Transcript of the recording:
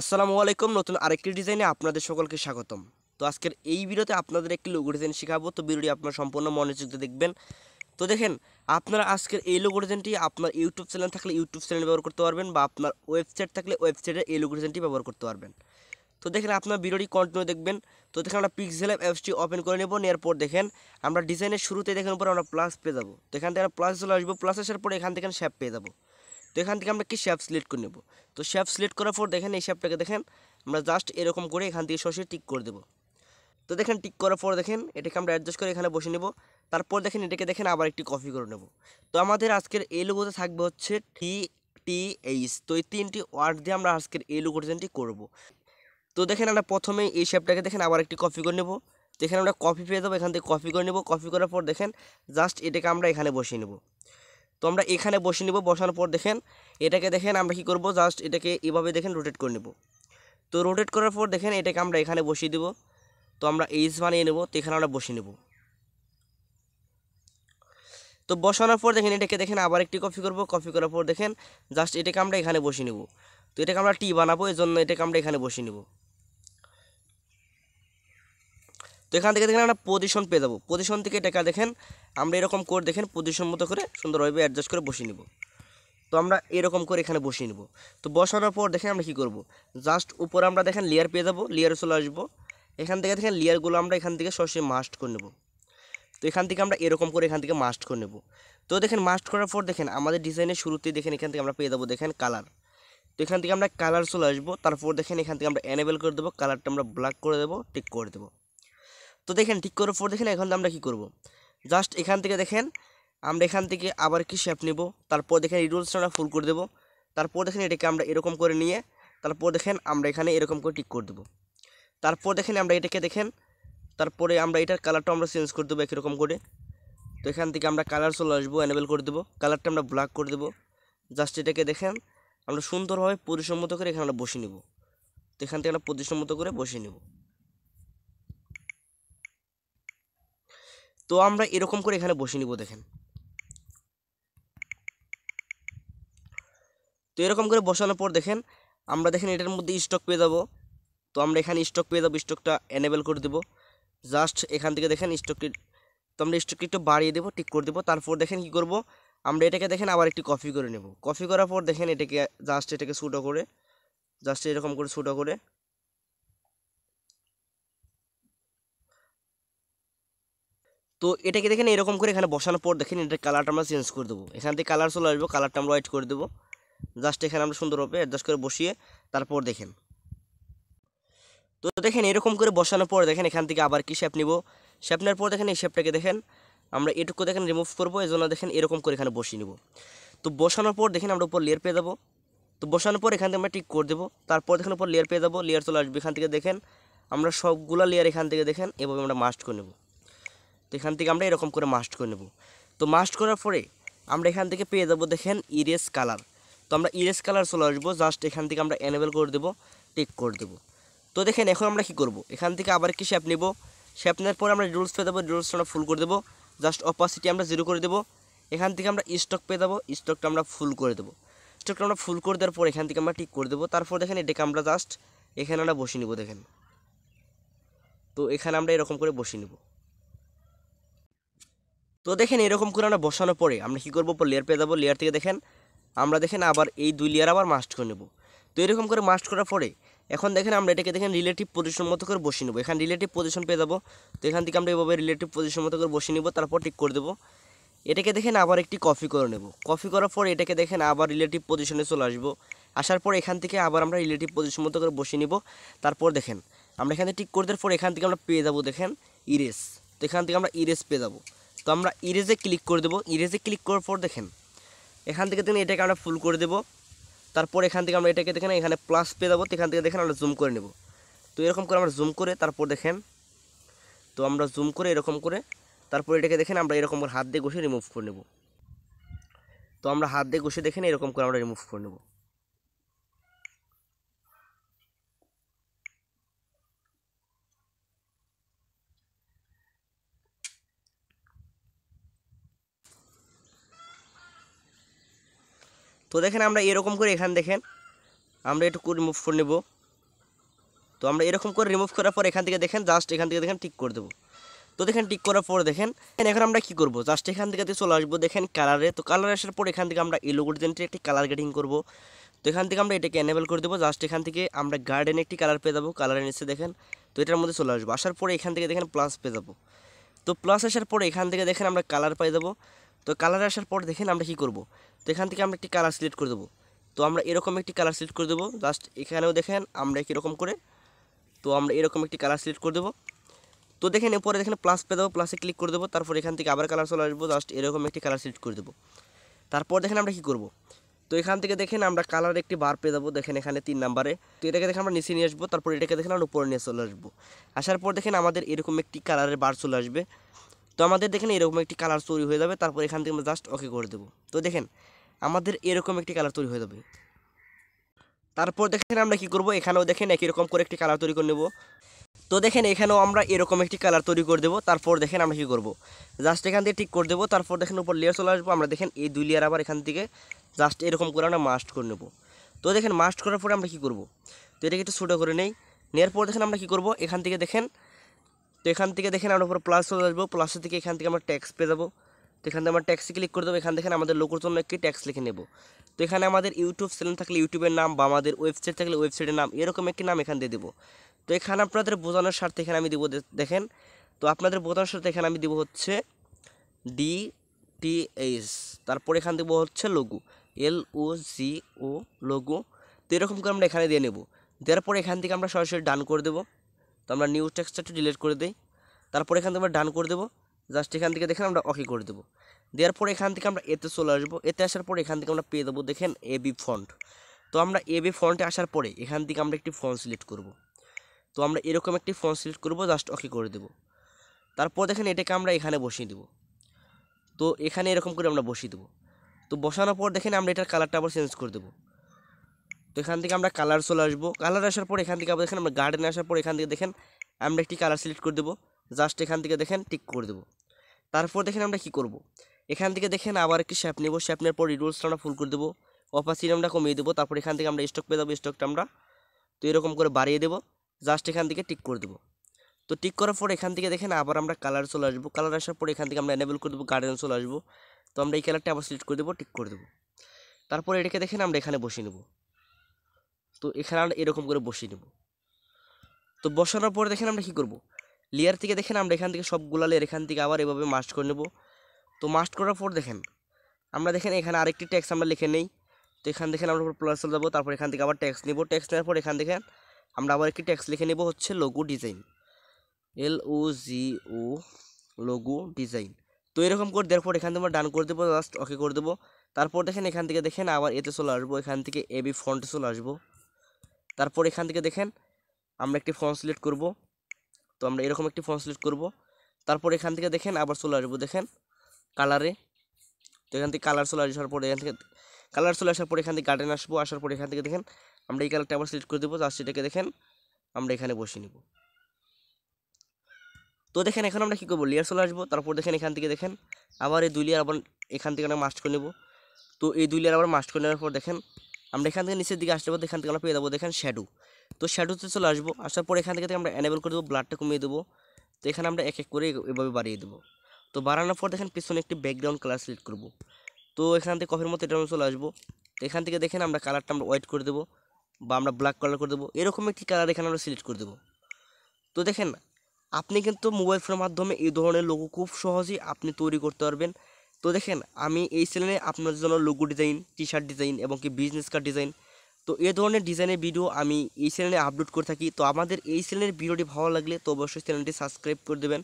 আসসালামু আলাইকুম নতুন আরেকটি ডিজাইনে আপনাদের সকলকে স্বাগতম তো আজকের এই ভিডিওতে আপনাদের একটি লোগো ডিজাইন শেখাবো তো ভিডিওটি আপনার সম্পূর্ণ মনোযোগ দিয়ে দেখবেন তো দেখেন আপনারা আজকের এই লোগো ডিজাইনটি আপনার ইউটিউব চ্যানেল থাকলে ইউটিউব চ্যানেল ব্যবহার করতে পারবেন বা আপনার ওয়েবসাইট থাকলে ওয়েবসাইটে এই লোগো ডিজাইনটি ব্যবহার করতে পারবেন তো দেখেন আপনার ভিডিওটি কন্টিনিউ দেখবেন তো দেখেন আমরা পিক্সেল অ্যাপসটি ওপেন করে নেব নেওয়ার পর দেখেন আমরা ডিজাইনের শুরুতে দেখেন উপরে আমরা প্লাস পেয়ে যাবো তো এখান থেকে প্লাস চলে আসবো প্লাস আসার পর এখান থেকে শ্যাপ পেয়ে যাবো তো এখান থেকে আমরা কি শেপ সিলেক্ট করে নেব তো শেপ সিলেক্ট করার পর দেখেন এই শ্যাপটাকে দেখেন আমরা জাস্ট এরকম করে এখান থেকে সরষে টিক করে দেবো তো দেখেন টিক করার পর দেখেন এটাকে আমরা অ্যাডজাস্ট করে এখানে বসে নেব তারপর দেখেন এটাকে দেখেন আবার একটি কপি করে নেব তো আমাদের আজকের এই লোগোতে থাকবে হচ্ছে টি টি এইচ তো এই তিনটি ওয়ার্ড দিয়ে আমরা আজকের এই ডিজাইনটি করব তো দেখেন আমরা প্রথমে এই শেপটাকে দেখেন আবার একটি কপি করে নেব তো এখানে আমরা কপি পেয়ে যাবো এখান থেকে কপি করে নেব কপি করার পর দেখেন জাস্ট এটাকে আমরা এখানে বসিয়ে নেব তো আমরা এখানে বসে নিব বসানোর পর দেখেন এটাকে দেখেন আমরা কি করব জাস্ট এটাকে এভাবে দেখেন রোটেট করে নেব তো রোটেট করার পর দেখেন এটাকে আমরা এখানে বসিয়ে দেব তো আমরা এইচ বানিয়ে নেব তো এখানে আমরা বসিয়ে নেব তো বসানোর পর দেখেন এটাকে দেখেন আবার একটি কপি করব কপি করার পর দেখেন জাস্ট এটাকে আমরা এখানে বসিয়ে নেব তো এটাকে আমরা টি বানাবো এই জন্য এটাকে আমরা এখানে বসিয়ে নেব তো এখান থেকে দেখেন আমরা পজিশন পেয়ে যাবো পজিশন থেকে টাকা দেখেন আমরা এরকম করে দেখেন পজিশন মতো করে সুন্দরভাবে অ্যাডজাস্ট করে বসিয়ে নেব তো আমরা এরকম করে এখানে বসিয়ে নেব তো বসানোর পর দেখেন আমরা কি করব জাস্ট উপরে আমরা দেখেন লেয়ার পেয়ে যাবো লেয়ারে চলে আসবো এখান থেকে দেখেন লেয়ারগুলো আমরা এখান থেকে সরাসরি মাস্ট করে নেব তো এখান থেকে আমরা এরকম করে এখান থেকে মাস্ট করে নেব তো দেখেন মাস্ট করার পর দেখেন আমাদের ডিজাইনের শুরুতেই দেখেন এখান থেকে আমরা পেয়ে যাবো দেখেন কালার তো এখান থেকে আমরা কালার চলে আসবো তারপর দেখেন এখান থেকে আমরা এনেবেল করে দেবো কালারটা আমরা ব্ল্যাক করে দেবো টিক করে দেবো তো দেখেন ঠিক করার পর দেখেন এখন আমরা কি করব। জাস্ট এখান থেকে দেখেন আমরা এখান থেকে আবার কি শেপ নেব তারপর দেখেন এই রুলসটা আমরা ফুল করে দেবো তারপর দেখেন এটাকে আমরা এরকম করে নিয়ে তারপর দেখেন আমরা এখানে এরকম করে টিক করে দেবো তারপর দেখেন আমরা এটাকে দেখেন তারপরে আমরা এটার কালারটা আমরা চেঞ্জ করে দেবো একরকম করে তো এখান থেকে আমরা কালার চলে আসবো অ্যানেবেল করে দেবো কালারটা আমরা ব্ল্যাক করে দেবো জাস্ট এটাকে দেখেন আমরা সুন্দরভাবে পরিসম্মত করে এখানে আমরা বসে নেব তো এখান থেকে আমরা পরিসম্মত করে বসে নেব তো আমরা এরকম করে এখানে বসে নিব দেখেন তো এরকম করে বসানোর পর দেখেন আমরা দেখেন এটার মধ্যে স্টক পেয়ে যাব তো আমরা এখানে স্টক পেয়ে যাবো স্টকটা এনেবেল করে দেবো জাস্ট এখান থেকে দেখেন স্টকটি তো আমরা স্টকটি একটু বাড়িয়ে দেবো ঠিক করে দেবো তারপর দেখেন কি করব আমরা এটাকে দেখেন আবার একটি কপি করে নেব কপি করার পর দেখেন এটাকে জাস্ট এটাকে ছোটো করে জাস্ট এরকম করে ছোটো করে তো এটাকে দেখেন এরকম করে এখানে বসানোর পর দেখেন এটার কালারটা আমরা চেঞ্জ করে দেবো এখান থেকে কালার চলে আসবো কালারটা আমরা হোয়াইট করে দেবো জাস্ট এখানে আমরা সুন্দরভাবে অ্যাডজাস্ট করে বসিয়ে তারপর দেখেন তো দেখেন এরকম করে বসানোর পর দেখেন এখান থেকে আবার কি শেপ নিব শেপ নেওয়ার পর দেখেন এই শেপটাকে দেখেন আমরা এটুকু দেখেন রিমুভ করবো এই জন্য দেখেন এরকম করে এখানে বসিয়ে নেব তো বসানোর পর দেখেন আমরা উপর লেয়ার পেয়ে যাবো তো বসানোর পর এখান থেকে আমরা টিক করে দেবো তারপর দেখেন উপর লেয়ার পেয়ে যাবো লেয়ার চলে আসবে এখান থেকে দেখেন আমরা সবগুলো লেয়ার এখান থেকে দেখেন এভাবে আমরা মাস্ট করে নেবো তো এখান থেকে আমরা এরকম করে মাস্ট করে নেব তো মাস্ট করার পরে আমরা এখান থেকে পেয়ে যাবো দেখেন ইরেস কালার তো আমরা ইরেস কালার চলে আসবো জাস্ট এখান থেকে আমরা এনেবেল করে দেবো টেক করে দেবো তো দেখেন এখন আমরা কি করব এখান থেকে আবার কি শ্যাপ নেব শ্যাপ নেওয়ার পরে আমরা রুলস পেয়ে যাবো রুলস আমরা ফুল করে দেবো জাস্ট অপাসিটি আমরা জিরো করে দেবো এখান থেকে আমরা স্টক পেয়ে যাবো স্টকটা আমরা ফুল করে দেবো স্টকটা আমরা ফুল করে দেওয়ার পর এখান থেকে আমরা ঠিক করে দেবো তারপর দেখেন এটাকে আমরা জাস্ট এখানে আমরা বসিয়ে নেবো দেখেন তো এখানে আমরা এরকম করে বসিয়ে নেবো তো দেখেন এরকম করে আমরা বসানোর পরে আমরা কী করবো লেয়ার পেয়ে যাবো লেয়ার থেকে দেখেন আমরা দেখেন আবার এই দুই লেয়ার আবার মাস্ট করে নেব তো এরকম করে মাস্ট করার পরে এখন দেখেন আমরা এটাকে দেখেন রিলেটিভ পজিশন মতো করে বসিয়ে নেবো এখানে রিলেটিভ পজিশন পেয়ে যাবো তো এখান থেকে আমরা এভাবে রিলেটিভ পজিশন মতো করে বসিয়ে নেবো তারপর ঠিক করে দেবো এটাকে দেখেন আবার একটি কফি করে নেব কফি করার পর এটাকে দেখেন আবার রিলেটিভ পজিশনে চলে আসবো আসার পর এখান থেকে আবার আমরা রিলেটিভ পজিশন মতো করে বসিয়ে নেব তারপর দেখেন আমরা এখানে ঠিক করে দেওয়ার পর এখান থেকে আমরা পেয়ে যাবো দেখেন ইরেস তো এখান থেকে আমরা ইরেস পেয়ে যাবো তো আমরা ইরেজে ক্লিক করে দেবো ইরেজে ক্লিক করার পর দেখেন এখান থেকে দেখেন এটাকে আমরা ফুল করে দেবো তারপর এখান থেকে আমরা এটাকে দেখেন এখানে প্লাস পেয়ে যাবো তো এখান থেকে দেখেন আমরা জুম করে নেব তো এরকম করে আমরা জুম করে তারপর দেখেন তো আমরা জুম করে এরকম করে তারপর এটাকে দেখেন আমরা এরকম করে হাত দিয়ে ঘষে রিমুভ করে নেব তো আমরা হাত দিয়ে ঘষে দেখেন এরকম করে আমরা রিমুভ করে নেবো তো দেখেন আমরা এরকম করে এখান দেখেন আমরা একটু রিমুভ করে নেব তো আমরা এরকম করে রিমুভ করার পর এখান থেকে দেখেন জাস্ট এখান থেকে দেখেন ঠিক করে দেবো তো দেখেন টিক করার পর দেখেন এখন আমরা কি করব জাস্ট এখান থেকে চলে আসবো দেখেন কালারে তো কালার আসার পর এখান থেকে আমরা এলো গার্ডেনটি একটি কালার গ্রেডিং করব তো এখান থেকে আমরা এটাকে এনেবেল করে দেবো জাস্ট এখান থেকে আমরা গার্ডেন একটি কালার পেয়ে যাবো কালারের নিচে দেখেন তো এটার মধ্যে চলে আসবো আসার পরে এখান থেকে দেখেন প্লাস পেয়ে যাবো তো প্লাস আসার পরে এখান থেকে দেখেন আমরা কালার পেয়ে যাবো তো কালার আসার পর দেখেন আমরা কি করব তো এখান থেকে আমরা একটি কালার সিলেক্ট করে দেবো তো আমরা এরকম একটি কালার সিলেক্ট করে দেবো জাস্ট এখানেও দেখেন আমরা কীরকম করে তো আমরা এরকম একটি কালার সিলেক্ট করে দেবো তো দেখেন এরপরে দেখেন প্লাস পেয়ে দেবো প্লাসে ক্লিক করে দেবো তারপর এখান থেকে আবার কালার চলে আসবো জাস্ট এরকম একটি কালার সিলেক্ট করে দেবো তারপর দেখেন আমরা কি করব তো এখান থেকে দেখেন আমরা কালার একটি বার পেয়ে যাবো দেখেন এখানে তিন নাম্বারে তো এটাকে দেখেন আমরা নিচে নিয়ে আসবো তারপর এটাকে দেখেন আমরা উপরে নিয়ে চলে আসবো আসার পর দেখেন আমাদের এরকম একটি কালারের বার চলে আসবে তো আমাদের দেখেন এরকম একটি কালার তৈরি হয়ে যাবে তারপর এখান থেকে আমরা জাস্ট ওকে করে দেবো তো দেখেন আমাদের এরকম একটি কালার তৈরি হয়ে যাবে তারপর দেখেন আমরা কি করব এখানেও দেখেন একই রকম করে একটি কালার তৈরি করে নেব তো দেখেন এখানেও আমরা এরকম একটি কালার তৈরি করে দেবো তারপর দেখেন আমরা কি করবো জাস্ট এখান থেকে ঠিক করে দেবো তারপর দেখেন উপর লেয়ার চলে আসবো আমরা দেখেন এই দুই লেয়ার আবার এখান থেকে জাস্ট এরকম করে আমরা মাস্ট করে নেব তো দেখেন মাস্ট করার পরে আমরা কী করব তো এটাকে একটু ছোটো করে নেই নেওয়ার পর দেখেন আমরা কি করব এখান থেকে দেখেন তো এখান থেকে দেখেন আমরা উপর প্লাস চলে আসবো প্লাসের থেকে এখান থেকে আমরা ট্যাক্স পেয়ে যাবো তো এখান থেকে আমরা ট্যাক্সি ক্লিক করে দেবো এখান থেকে আমাদের লোকের জন্য একটি ট্যাক্স লিখে নেব তো এখানে আমাদের ইউটিউব চ্যানেল থাকলে ইউটিউবের নাম বা আমাদের ওয়েবসাইট থাকলে ওয়েবসাইটের নাম এরকম একটি নাম এখান দিয়ে দেবো তো এখানে আপনাদের বোঝানোর স্বার্থে এখানে আমি দেবো দেখেন তো আপনাদের বোঝানোর স্বার্থে এখানে আমি দেবো হচ্ছে ডি টি এইচ তারপর এখান দেবো হচ্ছে লঘু এল ও জি ও লঘু তো এরকম করে আমরা এখানে দিয়ে নেব দেওয়ার পর এখান থেকে আমরা সরাসরি ডান করে দেবো আমরা নিউ টেক্সচারটা ডিলিট করে দিই তারপর এখান থেকে আমরা ডান করে দেবো জাস্ট এখান থেকে দেখেন আমরা ওকে করে দেবো দেওয়ার পর এখান থেকে আমরা এতে চলে আসবো এতে আসার পর এখান থেকে আমরা পেয়ে দেবো দেখেন এ বি ফন্ট তো আমরা এ বি ফন্টে আসার পরে এখান থেকে আমরা একটি ফন্ট সিলেক্ট করব তো আমরা এরকম একটি ফন্ট সিলেক্ট করব জাস্ট ওকে করে দেবো তারপর দেখেন এটাকে আমরা এখানে বসিয়ে দেবো তো এখানে এরকম করে আমরা বসিয়ে দেবো তো বসানোর পর দেখেন আমরা এটার কালারটা আবার চেঞ্জ করে দেবো তো এখান থেকে আমরা কালার চলে আসবো কালার আসার পর এখান থেকে আবার দেখেন আমরা গার্ডেনে আসার পর এখান থেকে দেখেন আমরা একটি কালার সিলেক্ট করে দেবো জাস্ট এখান থেকে দেখেন টিক করে দেবো তারপর দেখেন আমরা কি করব। এখান থেকে দেখেন আবার একটি শ্যাপ নেব শ্যাপ নেওয়ার পর রিডুলসটা আমরা ফুল করে দেবো অপাসিটি আমরা কমিয়ে দেবো তারপর এখান থেকে আমরা স্টক পেয়ে যাবো স্টকটা আমরা তো এরকম করে বাড়িয়ে দেবো জাস্ট এখান থেকে টিক করে দেবো তো টিক করার পর এখান থেকে দেখেন আবার আমরা কালার চলে আসবো কালার আসার পর এখান থেকে আমরা এনেবেল করে দেবো গার্ডেন চলে আসবো তো আমরা এই কালারটা আবার সিলেক্ট করে দেবো টিক করে দেবো তারপর এটাকে দেখেন আমরা এখানে বসিয়ে নেবো তো এখানে আমরা এরকম করে বসিয়ে নেব তো বসানোর পরে দেখেন আমরা কী করব লেয়ার থেকে দেখেন আমরা এখান থেকে সব লেয়ার এখান থেকে আবার এভাবে মাস্ট করে নেব তো মাস্ট করার পর দেখেন আমরা দেখেন এখানে আরেকটি ট্যাক্স আমরা লিখে নেই তো এখান থেকে আমরা প্লাস চলে যাবো তারপর এখান থেকে আবার ট্যাক্স নেব ট্যাক্স নেওয়ার পর এখান থেকে আমরা আবার একটি ট্যাক্স লিখে নেব হচ্ছে লঘু ডিজাইন এল ও জি ও লঘু ডিজাইন তো এরকম করে দেওয়ার পর এখান থেকে আমরা ডান করে দেবো জাস্ট ওকে করে দেবো তারপর দেখেন এখান থেকে দেখেন আবার এতে চলে আসবো এখান থেকে এবি ফন্টে চলে আসবো তারপর এখান থেকে দেখেন আমরা একটি ফর্ম সিলেক্ট করব তো আমরা এরকম একটি ফর্ম সিলেক্ট করব তারপর এখান থেকে দেখেন আবার চলে আসবো দেখেন কালারে তো এখান থেকে কালার চলে আসার পর এখান থেকে কালার চলে আসার পর এখান থেকে গার্ডেন আসবো আসার পর এখান থেকে দেখেন আমরা এই কালারটা আবার সিলেক্ট করে দেবো তার সেটাকে দেখেন আমরা এখানে বসে নিব তো দেখেন এখন আমরা কী করবো লেয়ার চলে আসবো তারপর দেখেন এখান থেকে দেখেন আবার এই দুই লেয়ার আবার এখান থেকে আমরা মাস্ট করে নেব তো এই দুই লেয়ার আবার মাস্ট করে নেওয়ার পর দেখেন আমরা এখান থেকে নিচের দিকে আসতে পারবো এখান থেকে আমরা পেয়ে যাবো দেখেন শ্যাডো তো শ্যাডোতে চলে আসবো আসার পর এখান থেকে আমরা অ্যানেবল করে দেবো ব্লাডটা কমিয়ে দেবো তো এখানে আমরা এক এক করে এভাবে বাড়িয়ে দেবো তো বাড়ানোর পর দেখেন পিছনে একটি ব্যাকগ্রাউন্ড কালার সিলেক্ট করবো তো এখান থেকে কফের মতো এটা চলে আসবো তো এখান থেকে দেখেন আমরা কালারটা আমরা হোয়াইট করে দেবো বা আমরা ব্ল্যাক কালার করে দেবো এরকম একটি কালার এখানে আমরা সিলেক্ট করে দেবো তো দেখেন আপনি কিন্তু মোবাইল ফোনের মাধ্যমে এই ধরনের লোগো খুব সহজেই আপনি তৈরি করতে পারবেন তো দেখেন আমি এই চ্যানেলে আপনাদের জন্য logo design T shirt design এবং কি বিজনেস কার্ড ডিজাইন তো এ ধরনের ডিজাইনের ভিডিও আমি এই চ্যানেলে আপলোড করে থাকি তো আমাদের এই চ্যানেলের ভিডিওটি ভালো লাগলে তো অবশ্যই চ্যানেলটি সাবস্ক্রাইব করে দেবেন